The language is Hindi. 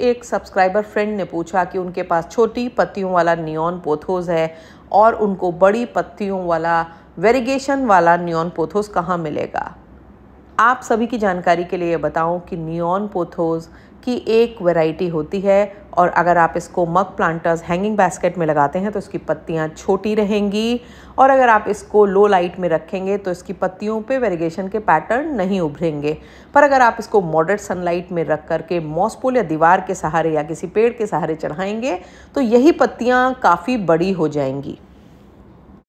एक सब्सक्राइबर फ्रेंड ने पूछा कि उनके पास छोटी पत्तियों वाला नियॉन पोथोस है और उनको बड़ी पत्तियों वाला वेरिगेशन वाला नियॉन पोथोस कहाँ मिलेगा आप सभी की जानकारी के लिए बताऊं कि नियॉन पोथोस की एक वैरायटी होती है और अगर आप इसको मग प्लांटर्स हैंगिंग बास्केट में लगाते हैं तो इसकी पत्तियां छोटी रहेंगी और अगर आप इसको लो लाइट में रखेंगे तो इसकी पत्तियों पे वेरिगेशन के पैटर्न नहीं उभरेंगे पर अगर आप इसको मॉडर्न सनलाइट में रख करके मॉसपोल या दीवार के सहारे या किसी पेड़ के सहारे चढ़ाएंगे तो यही पत्तियाँ काफ़ी बड़ी हो जाएंगी